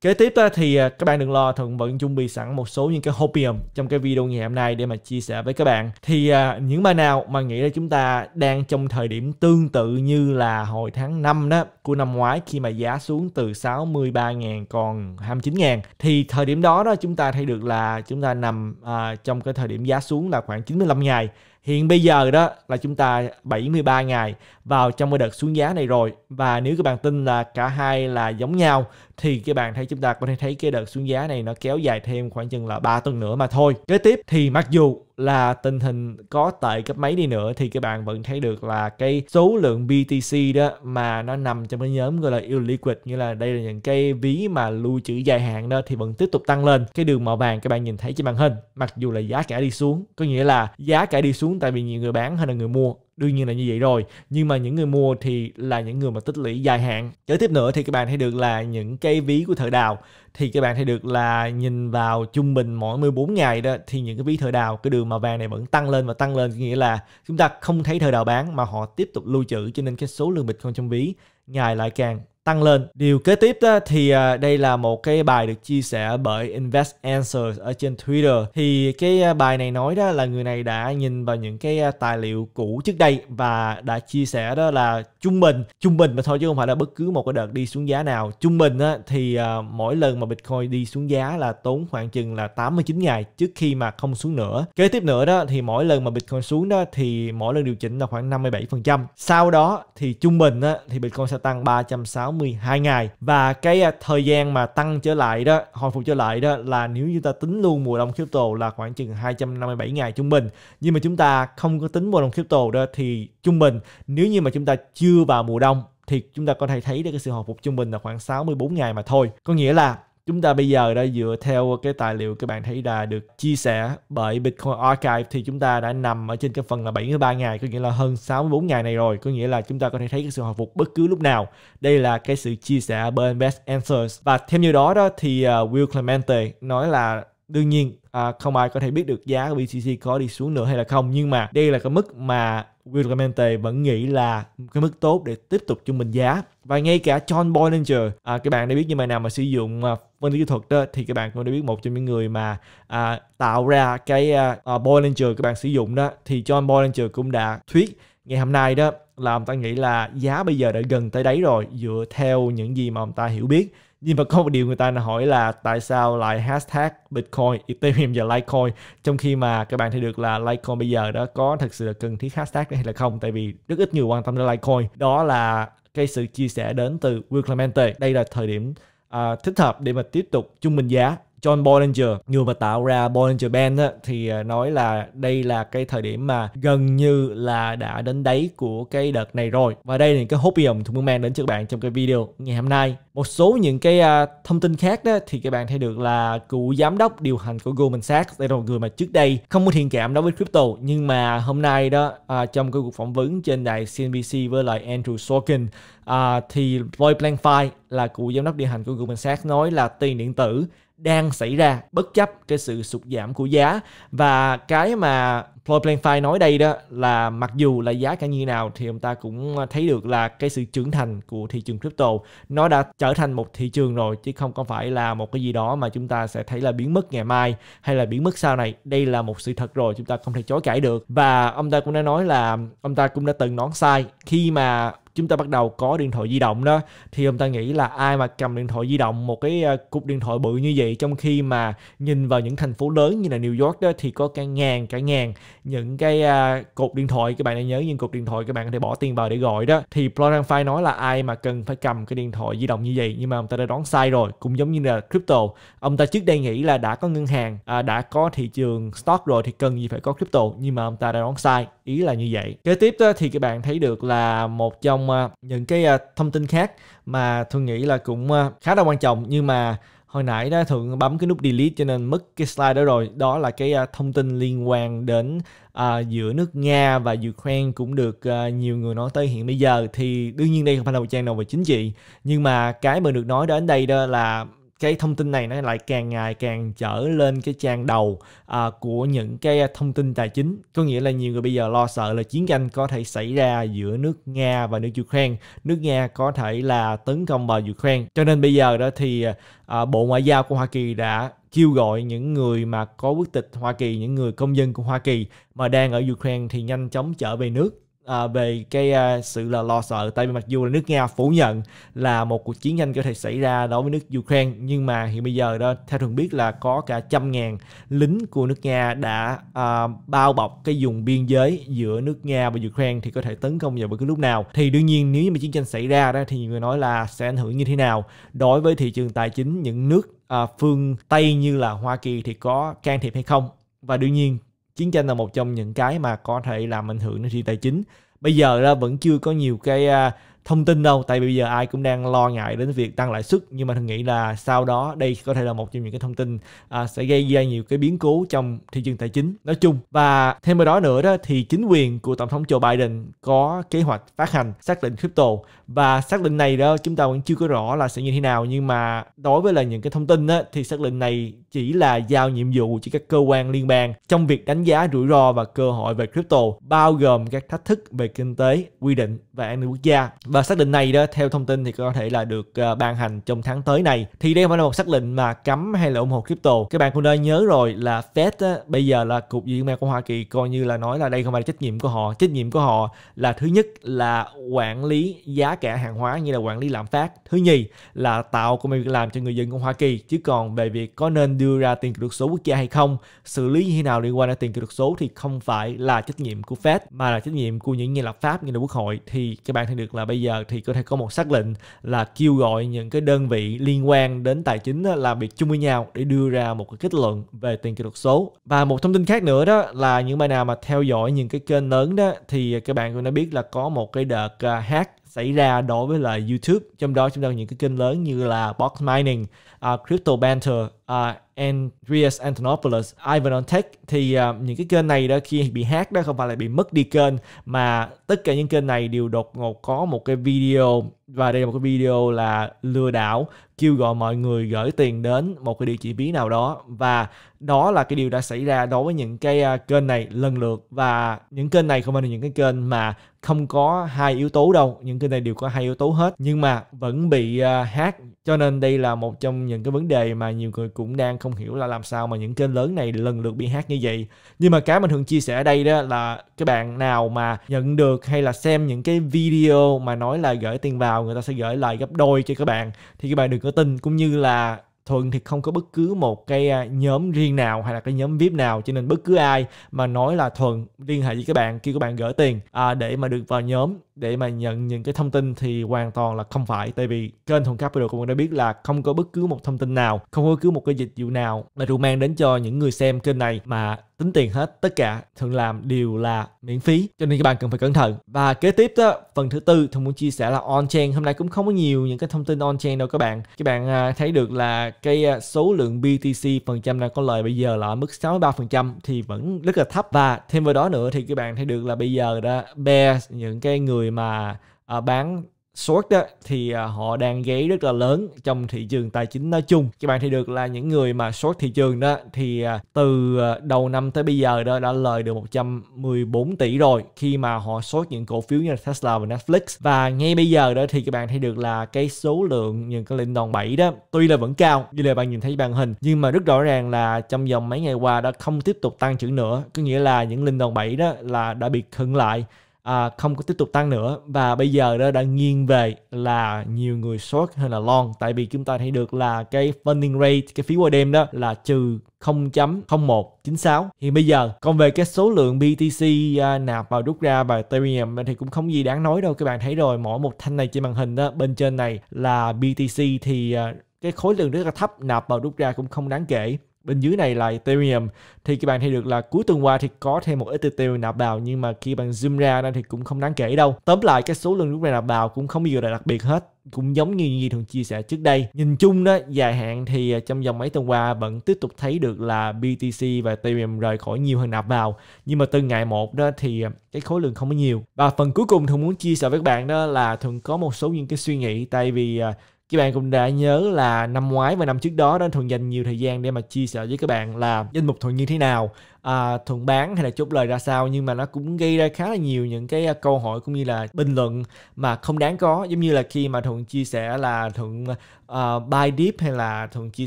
Kế tiếp đó thì à, các bạn đừng lo, Thuận vẫn chuẩn bị sẵn một số những cái hopium trong cái video ngày hôm nay để mà chia sẻ với các bạn. Thì à, những bài nào mà nghĩ là chúng ta đang trong thời điểm tương tự như là hồi tháng 5 đó của năm ngoái khi mà giá xuống từ 63.000 còn 29.000 thì thời điểm đó đó chúng ta thấy được là chúng ta nằm à, trong cái thời điểm giá xuống là khoảng 95 ngày Hiện bây giờ đó là chúng ta 73 ngày vào trong cái đợt xuống giá này rồi và nếu các bạn tin là cả hai là giống nhau thì các bạn thấy chúng ta có thể thấy cái đợt xuống giá này nó kéo dài thêm khoảng chừng là 3 tuần nữa mà thôi. Kế tiếp thì mặc dù là tình hình có tệ cấp mấy đi nữa thì các bạn vẫn thấy được là cái số lượng BTC đó mà nó nằm trong cái nhóm gọi là illiquid như là đây là những cái ví mà lưu trữ dài hạn đó thì vẫn tiếp tục tăng lên cái đường màu vàng các bạn nhìn thấy trên màn hình mặc dù là giá cả đi xuống có nghĩa là giá cả đi xuống tại vì nhiều người bán hay là người mua đương nhiên là như vậy rồi nhưng mà những người mua thì là những người mà tích lũy dài hạn kế tiếp nữa thì các bạn thấy được là những cái ví của thợ đào thì các bạn thấy được là nhìn vào trung bình mỗi 14 ngày đó thì những cái ví thợ đào cái đường màu vàng này vẫn tăng lên và tăng lên nghĩa là chúng ta không thấy thợ đào bán mà họ tiếp tục lưu trữ cho nên cái số lượng Bitcoin trong ví ngày lại càng tăng lên. Điều kế tiếp đó, thì à, đây là một cái bài được chia sẻ bởi Invest Answers ở trên Twitter. Thì cái à, bài này nói đó là người này đã nhìn vào những cái à, tài liệu cũ trước đây và đã chia sẻ đó là trung bình, trung bình mà thôi chứ không phải là bất cứ một cái đợt đi xuống giá nào. Trung bình đó, thì mỗi lần mà Bitcoin đi xuống giá là tốn khoảng chừng là 89 ngày trước khi mà không xuống nữa. Kế tiếp nữa đó thì mỗi lần mà Bitcoin xuống đó thì mỗi lần điều chỉnh là khoảng 57%. Sau đó thì trung bình á thì Bitcoin sẽ tăng 360 12 ngày và cái à, thời gian mà tăng trở lại đó hồi phục trở lại đó là nếu như ta tính luôn mùa đông crypto là khoảng chừng 257 ngày trung bình nhưng mà chúng ta không có tính mùa đông crypto đó thì trung bình nếu như mà chúng ta chưa vào mùa đông thì chúng ta có thể thấy được cái sự hồi phục trung bình là khoảng 64 ngày mà thôi. Có nghĩa là Chúng ta bây giờ đã dựa theo cái tài liệu các bạn thấy đã được chia sẻ bởi Bitcoin Archive thì chúng ta đã nằm ở trên cái phần là 73 ngày, có nghĩa là hơn 64 ngày này rồi, có nghĩa là chúng ta có thể thấy cái sự hồi phục bất cứ lúc nào. Đây là cái sự chia sẻ bởi Best Answers. Và thêm như đó đó thì à, Will Clemente nói là đương nhiên à, không ai có thể biết được giá của BTC có đi xuống nữa hay là không nhưng mà đây là cái mức mà Will Clemente vẫn nghĩ là cái mức tốt để tiếp tục trung bình giá và ngay cả John Bollinger à, các bạn đã biết như bài nào mà sử dụng à, phân tích kỹ thuật đó thì các bạn cũng đã biết một trong những người mà à, tạo ra cái à, à, Bollinger các bạn sử dụng đó thì John Bollinger cũng đã thuyết ngày hôm nay đó là ông ta nghĩ là giá bây giờ đã gần tới đáy rồi dựa theo những gì mà ông ta hiểu biết nhưng mà có một điều người ta hỏi là tại sao lại hashtag Bitcoin, Ethereum và Litecoin trong khi mà các bạn thấy được là Litecoin bây giờ đó có thực sự là cần thiết hashtag hay là không tại vì rất ít người quan tâm đến Litecoin. Đó là cái sự chia sẻ đến từ Will Clemente. Đây là thời điểm uh, thích hợp để mà tiếp tục trung bình giá John Bollinger, người mà tạo ra Bollinger Band á, thì à, nói là đây là cái thời điểm mà gần như là đã đến đáy của cái đợt này rồi. Và đây là những cái hopium Thu muốn mang đến cho các bạn trong cái video ngày hôm nay. Một số những cái uh, thông tin khác đó thì các bạn thấy được là cựu giám đốc điều hành của Goldman Sachs, đây là một người mà trước đây không có thiện cảm đối với crypto nhưng mà hôm nay đó uh, trong cái cuộc phỏng vấn trên đài CNBC với lại Andrew Sorkin uh, thì Boy Blank là cựu giám đốc điều hành của Goldman Sachs nói là tiền điện tử đang xảy ra bất chấp cái sự sụt giảm của giá và cái mà Floyd Plainfield nói đây đó là mặc dù là giá cả như nào thì ông ta cũng thấy được là cái sự trưởng thành của thị trường crypto nó đã trở thành một thị trường rồi chứ không có phải là một cái gì đó mà chúng ta sẽ thấy là biến mất ngày mai hay là biến mất sau này đây là một sự thật rồi chúng ta không thể chối cãi được và ông ta cũng đã nói là ông ta cũng đã từng nói sai khi mà chúng ta bắt đầu có điện thoại di động đó thì ông ta nghĩ là ai mà cầm điện thoại di động một cái à, cục điện thoại bự như vậy trong khi mà nhìn vào những thành phố lớn như là New York đó thì có cả ngàn cả ngàn những cái uh, à, cục điện thoại các bạn đã nhớ những cục điện thoại các bạn có thể bỏ tiền vào để gọi đó thì Florian Fay nói là ai mà cần phải cầm cái điện thoại di động như vậy nhưng mà ông ta đã đoán sai rồi cũng giống như là crypto ông ta trước đây nghĩ là đã có ngân hàng à, đã có thị trường stock rồi thì cần gì phải có crypto nhưng mà ông ta đã đoán sai ý là như vậy kế tiếp đó, thì các bạn thấy được là một trong À, những cái à, thông tin khác mà thường nghĩ là cũng à, khá là quan trọng nhưng mà hồi nãy đó thường bấm cái nút delete cho nên mất cái slide đó rồi đó là cái thông tin liên quan đến à, giữa nước nga và ukraine cũng được à, nhiều người nói tới hiện bây giờ thì đương nhiên đây không phải là một trang nào về chính trị nhưng mà cái mà được nói đến đây đó là cái thông tin này nó lại càng ngày càng trở lên cái trang đầu à, của những cái thông tin tài chính có nghĩa là nhiều người bây giờ lo sợ là chiến tranh có thể xảy ra giữa nước nga và nước ukraine nước nga có thể là tấn công vào ukraine cho nên bây giờ đó thì à, bộ ngoại giao của hoa kỳ đã kêu gọi những người mà có quốc tịch hoa kỳ những người công dân của hoa kỳ mà đang ở ukraine thì nhanh chóng trở về nước à, về cái à, sự là lo sợ tại vì mặc dù là nước Nga phủ nhận là một cuộc chiến tranh có thể xảy ra đối với nước Ukraine nhưng mà hiện bây giờ đó theo thường biết là có cả trăm ngàn lính của nước Nga đã à, bao bọc cái vùng biên giới giữa nước Nga và Ukraine thì có thể tấn công vào bất cứ lúc nào thì đương nhiên nếu như mà chiến tranh xảy ra đó thì nhiều người nói là sẽ ảnh hưởng như thế nào đối với thị trường tài chính những nước à, phương Tây như là Hoa Kỳ thì có can thiệp hay không và đương nhiên chiến tranh là một trong những cái mà có thể làm ảnh hưởng đến thị tài chính bây giờ là vẫn chưa có nhiều cái à, thông tin đâu tại bây giờ ai cũng đang lo ngại đến việc tăng lãi suất nhưng mà thằng nghĩ là sau đó đây có thể là một trong những cái thông tin à, sẽ gây ra nhiều cái biến cố trong thị trường tài chính nói chung và thêm vào đó nữa đó thì chính quyền của tổng thống Joe Biden có kế hoạch phát hành xác định crypto và xác định này đó chúng ta vẫn chưa có rõ là sẽ như thế nào nhưng mà đối với là những cái thông tin đó, thì xác định này chỉ là giao nhiệm vụ cho các cơ quan liên bang trong việc đánh giá rủi ro và cơ hội về crypto bao gồm các thách thức về kinh tế quy định và an ninh quốc gia và xác định này đó theo thông tin thì có thể là được ờ, ban hành trong tháng tới này. Thì đây không phải là một xác định mà cấm hay là ủng hộ crypto. Các bạn cũng đã nhớ rồi là Fed á, bây giờ là cục diện trữ của Hoa Kỳ coi như là nói là đây không phải là trách nhiệm của họ. Trách nhiệm của họ là thứ nhất là quản lý giá cả hàng hóa như là quản lý lạm phát. Thứ nhì là tạo công việc làm cho người dân của Hoa Kỳ. Chứ còn về việc có nên đưa ra tiền kỹ thuật số quốc gia hay không, xử lý như thế nào liên quan đến tiền kỹ thuật số thì không phải là trách nhiệm của Fed mà là trách nhiệm của những nhà lập pháp như là quốc hội. Thì các bạn thấy được là bây giờ giờ thì có thể có một xác lệnh là kêu gọi những cái đơn vị liên quan đến tài chính làm việc chung với nhau để đưa ra một cái kết luận về tiền kỹ thuật số. Và một thông tin khác nữa đó là những bạn nào mà theo dõi những cái kênh lớn đó thì các bạn cũng đã biết là có một cái đợt à, hack xảy ra đối với lại YouTube trong đó chúng ta có những cái kênh lớn như là Box Mining, uh, Crypto Banter, uh, Andreas Antonopoulos, Ivan Tech thì uh, những cái kênh này đó khi bị hack đó không phải là bị mất đi kênh mà tất cả những kênh này đều đột ngột có một cái video và đây là một cái video là lừa đảo kêu gọi mọi người gửi tiền đến một cái địa chỉ bí nào đó và đó là cái điều đã xảy ra đối với những cái à, kênh này lần lượt và những kênh này không phải là những cái kênh mà không có hai yếu tố đâu những kênh này đều có hai yếu tố hết nhưng mà vẫn bị uh, hack cho nên đây là một trong những cái vấn đề mà nhiều người cũng đang không hiểu là làm sao mà những kênh lớn này lần lượt bị hack như vậy nhưng mà cái mình thường chia sẻ ở đây đó là các bạn nào mà nhận được hay là xem những cái video mà nói là gửi tiền vào người ta sẽ gửi lại gấp đôi cho các bạn thì các bạn đừng có tin cũng như là Thuận thì không có bất cứ một cái à, nhóm riêng nào hay là cái nhóm VIP nào cho nên bất cứ ai mà nói là Thuận liên hệ với các bạn kêu các bạn gửi tiền à, để mà được vào nhóm để mà nhận những cái thông tin thì hoàn toàn là không phải tại vì kênh Thuận Capital cũng đã biết là không có bất cứ một thông tin nào không có bất cứ một cái dịch vụ nào mà rượu mang đến cho những người xem kênh này mà tính tiền hết tất cả thường làm đều là miễn phí cho nên các bạn cần phải cẩn thận và kế tiếp đó phần thứ tư thường muốn chia sẻ là on chain hôm nay cũng không có nhiều những cái thông tin on chain đâu các bạn các bạn à, thấy được là cái à, số lượng BTC phần trăm đang có lời bây giờ là ở mức 63% thì vẫn rất là thấp và thêm vào đó nữa thì các bạn thấy được là bây giờ đó bear những cái người mà à, bán Sword đó, thì à, họ đang gáy rất là lớn trong thị trường tài chính nói chung. Các bạn thì được là những người mà short thị trường đó thì à, từ à, đầu năm tới bây giờ đó đã lời được 114 tỷ rồi khi mà họ short những cổ phiếu như là Tesla và Netflix. Và ngay bây giờ đó thì các bạn thấy được là cái số lượng những cái lệnh đòn bẩy đó tuy là vẫn cao như là bạn nhìn thấy màn hình nhưng mà rất rõ ràng là trong vòng mấy ngày qua đã không tiếp tục tăng trưởng nữa. Có nghĩa là những linh đòn bẩy đó là đã bị khựng lại à, không có tiếp tục tăng nữa và bây giờ đó đã nghiêng về là nhiều người short hay là long tại vì chúng ta thấy được là cái funding rate cái phí qua đêm đó là trừ 0.0196 thì bây giờ còn về cái số lượng BTC à, nạp vào rút ra và Ethereum thì cũng không gì đáng nói đâu các bạn thấy rồi mỗi một thanh này trên màn hình đó bên trên này là BTC thì à, cái khối lượng rất là thấp nạp vào rút ra cũng không đáng kể bên dưới này là Ethereum thì các bạn thấy được là cuối tuần qua thì có thêm một ít Ethereum nạp vào nhưng mà khi bạn zoom ra thì cũng không đáng kể đâu tóm lại cái số lượng lúc này nạp vào cũng không bao giờ là đặc biệt hết cũng giống như như thường chia sẻ trước đây nhìn chung đó dài hạn thì à, trong vòng mấy tuần qua vẫn tiếp tục thấy được là BTC và Ethereum rời khỏi nhiều hơn nạp vào nhưng mà từ ngày một đó thì à, cái khối lượng không có nhiều và phần cuối cùng thường muốn chia sẻ với các bạn đó là thường có một số những cái suy nghĩ tại vì à, các bạn cũng đã nhớ là năm ngoái và năm trước đó đã thường dành nhiều thời gian để mà chia sẻ với các bạn là danh mục thuận như thế nào à, thuận bán hay là chốt lời ra sao nhưng mà nó cũng gây ra khá là nhiều những cái à, câu hỏi cũng như là bình luận mà không đáng có giống như là khi mà thuận chia sẻ là thuận uh, buy deep hay là thuận chia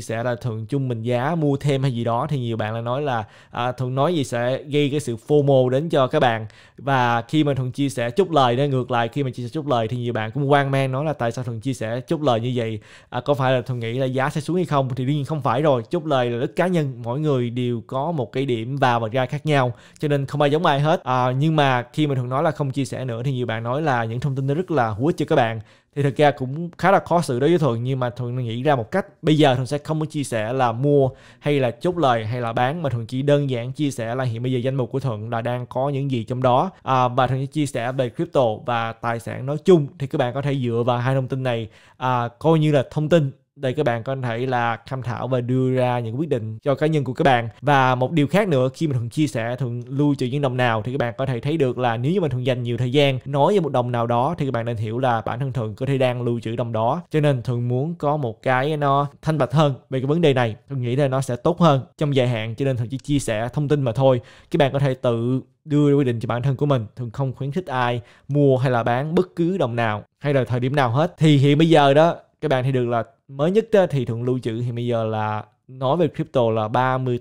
sẻ là thuận chung mình giá mua thêm hay gì đó thì nhiều bạn là nói là uh, thuận nói gì sẽ gây cái sự fomo đến cho các bạn và khi mà thuận chia sẻ chốt lời đó ngược lại khi mà chia sẻ chốt lời thì nhiều bạn cũng quan mang nói là tại sao thuận chia sẻ chốt lời như vậy à, có phải là thuận nghĩ là giá sẽ xuống hay không thì đương nhiên không phải rồi chốt lời là rất cá nhân mỗi người đều có một cái điểm và vào và ra khác nhau cho nên không ai giống ai hết à, nhưng mà khi mình thường nói là không chia sẻ nữa thì nhiều bạn nói là những thông tin đó rất là hữu ích cho các bạn thì thực ra cũng khá là khó xử đối với thuận nhưng mà thuận nghĩ ra một cách bây giờ thuận sẽ không có chia sẻ là mua hay là chốt lời hay là bán mà thuận chỉ đơn giản chia sẻ là hiện bây giờ danh mục của thuận là đang có những gì trong đó à, và thuận sẽ chia sẻ về crypto và tài sản nói chung thì các bạn có thể dựa vào hai thông tin này à, coi như là thông tin đây các bạn có thể là tham khảo và đưa ra những quyết định cho cá nhân của các bạn và một điều khác nữa khi mình thường chia sẻ thường lưu trữ những đồng nào thì các bạn có thể thấy được là nếu như mình thường dành nhiều thời gian nói về một đồng nào đó thì các bạn nên hiểu là bản thân thường có thể đang lưu trữ đồng đó cho nên thường muốn có một cái nó thanh bạch hơn về cái vấn đề này thường nghĩ là nó sẽ tốt hơn trong dài hạn cho nên thường chỉ chia sẻ thông tin mà thôi các bạn có thể tự đưa quyết định cho bản thân của mình thường không khuyến khích ai mua hay là bán bất cứ đồng nào hay là thời điểm nào hết thì hiện bây giờ đó các bạn thì được là mới nhất thì thượng lưu trữ thì bây giờ là nói về crypto là 38%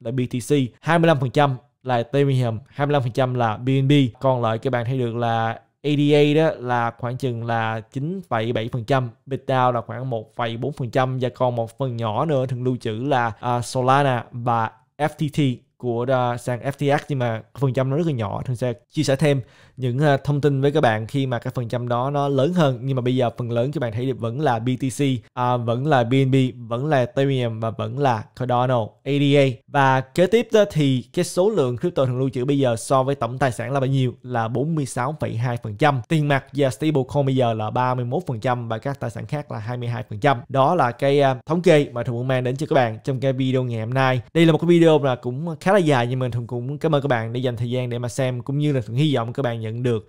là BTC, 25% là Ethereum, 25% là BNB. Còn lại các bạn thấy được là ADA đó là khoảng chừng là 9,7%, BitDAO là khoảng 1,4% và còn một phần nhỏ nữa thường lưu trữ là uh, Solana và FTT của uh, sàn FTX nhưng mà phần trăm nó rất là nhỏ thường sẽ chia sẻ thêm những ờ, thông tin với các bạn khi mà cái phần trăm đó nó lớn hơn nhưng mà bây giờ phần lớn các bạn thấy được vẫn là BTC à, ờ, vẫn là BNB vẫn là Ethereum và vẫn là Cardano ADA và kế tiếp đó thì cái số lượng crypto thường lưu trữ bây giờ so với tổng tài sản là bao nhiêu là 46,2% tiền mặt và stablecoin bây giờ là 31% và các tài sản khác là 22% đó là cái ờ, thống kê mà thường mang đến cho các bạn trong cái video ngày hôm nay đây là một cái video là cũng khá là dài nhưng mà thường cũng cảm ơn các bạn đã dành thời gian để mà xem cũng như là thường hy vọng các bạn nhận nhận được